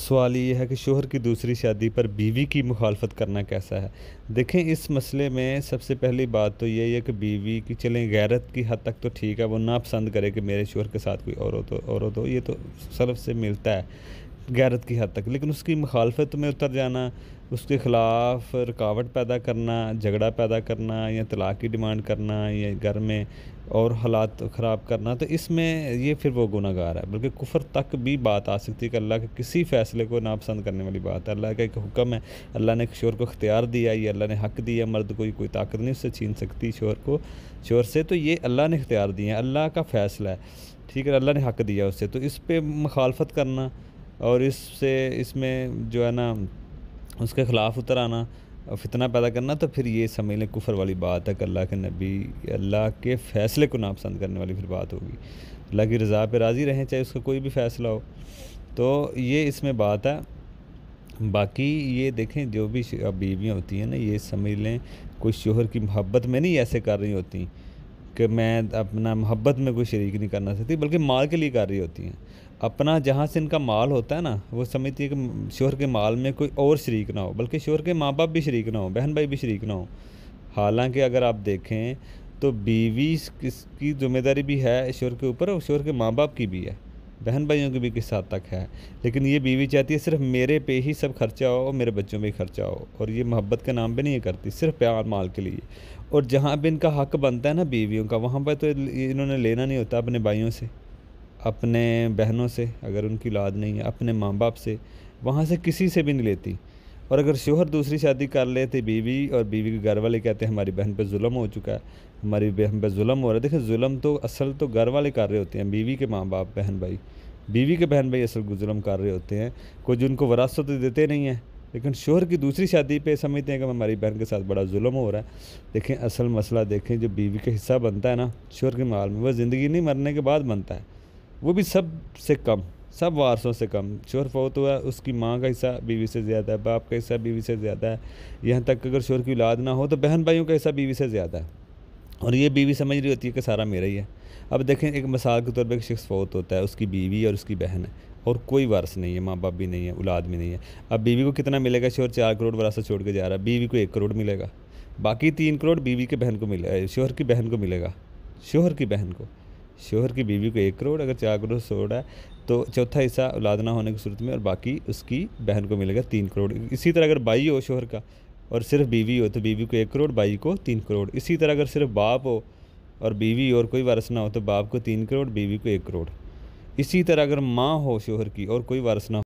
सवाल ये है कि शोहर की दूसरी शादी पर बीवी की मुखालफत करना कैसा है देखें इस मसले में सबसे पहली बात तो यही है कि बीवी की चलें गैरत की हद तक तो ठीक है वो ना पसंद करे कि मेरे शोहर के साथ कोई औरत हो औरत हो ये तो सर्फ से मिलता है गैरत की हद तक लेकिन उसकी मुखालफत में उतर जाना उसके ख़िलाफ़ रुकावट पैदा करना झगड़ा पैदा करना या तलाक़ की डिमांड करना या घर में और हालात ख़राब करना तो इसमें ये फिर वो गुनागार है बल्कि कुफर तक भी बात आ सकती है कि अल्लाह के किसी फ़ैसले को नापसंद करने वाली बात है अल्लाह का एक हुक्म है अल्लाह ने शोर को अख्तियार दिया ये अल्लाह ने हक दिया मर्द को कोई ताकत नहीं उससे छीन सकती शोर को शोर से तो ये अल्लाह ने अख्तियार दिए अल्लाह का फ़ैसला है ठीक है अल्लाह ने हक दिया उससे तो इस पर मुखालफत करना और इससे इसमें जो है ना उसके ख़िलाफ़ उतर आना और फितना पैदा करना तो फिर ये समझ लें कुफर वाली बात है कि अल्लाह के नबी अल्लाह के फ़ैसले को नापसंद करने वाली फिर बात होगी अल्लाह की रज़ा पर राज़ी रहें चाहे उसका कोई भी फ़ैसला हो तो ये इसमें बात है बाकी ये देखें जो भी बीवियाँ होती हैं ना ये समझ लें कोई शोहर की मोहब्बत में नहीं ऐसे कर रही होती कि मैं अपना मोहब्बत में कोई शरीक नहीं करना चाहती बल्कि माल के लिए कर रही होती हैं अपना जहाँ से इनका माल होता है ना वो समझती है कि शोहर के माल में कोई और शरीक ना हो बल्कि शोहर के माँ बाप भी शरीक ना हो बहन भाई भी शरीक ना हो हालांकि अगर आप देखें तो बीवी की जिम्मेदारी भी है शोहर के ऊपर और शोहर के माँ बाप की भी है बहन भाइयों की भी किस हद तक है लेकिन ये बीवी चाहती है सिर्फ मेरे पे ही सब खर्चा हो और मेरे बच्चों ही खर्चा हो और ये मोहब्बत के नाम पर नहीं करती सिर्फ प्यार माल के लिए और जहाँ भी इनका हक बनता है ना बीवियों का वहाँ पर तो इन्होंने लेना नहीं होता अपने भाइयों से अपने बहनों से अगर उनकी औलाद नहीं है अपने माँ बाप से वहाँ से किसी से भी नहीं लेती और अगर शोहर दूसरी शादी कर ले तो बीवी और बीवी के घर वाले कहते हैं हमारी बहन पे जुल्म हो चुका है हमारी बहन पे जुल्म हो रहा है देखिए जुल्म तो असल तो घर वाले कर रहे होते हैं बीवी के माँ बाप बहन भाई बीवी के बहन भाई असल जुल्म कर रहे होते हैं कुछ उनको वरासत तो देते नहीं हैं लेकिन शोहर की दूसरी शादी पे समझते हैं कि हमारी बहन के साथ बड़ा जुल्म हो रहा है देखें असल मसला देखें जो बीवी का हिस्सा बनता है ना शोहर के माल में वह ज़िंदगी नहीं मरने के बाद बनता है वो भी सब से कम सब वारसों से कम शोर फौत हुआ उसकी माँ का हिस्सा बीवी से ज़्यादा है बाप का हिस्सा बीवी से ज़्यादा है यहाँ तक अगर शोर की औलाद ना हो तो बहन भाइयों का हिस्सा बीवी से ज़्यादा है और ये बीवी समझ रही होती है कि सारा मेरा ही है अब देखें एक मिसाल के तौर पर एक शख्स फौत होता है उसकी बीवी और उसकी बहन है और कोई वारस नहीं है माँ बाप भी नहीं है औलाद भी नहीं है अब बीवी को कितना मिलेगा शोर चार करोड़ वरासा छोड़ के जा रहा है बीवी को एक करोड़ मिलेगा बाकी तीन करोड़ बीवी के बहन को मिले शोहर की बहन को मिलेगा शोहर की बहन को शोहर की बीवी को एक करोड़ अगर चार करोड़ सौ है तो चौथा हिस्सा औलाद ना होने की सूरत में और बाकी उसकी बहन को मिलेगा तीन करोड़ इसी तरह अगर बाई हो शोहर का और सिर्फ बीवी हो तो बीवी को एक करोड़ बाई को तीन करोड़ इसी तरह अगर सिर्फ बाप हो और बीवी और कोई वारस ना हो तो बाप को तीन करोड़ बीवी को एक करोड़ इसी तरह अगर माँ हो शोहर की और कोई वारस ना हो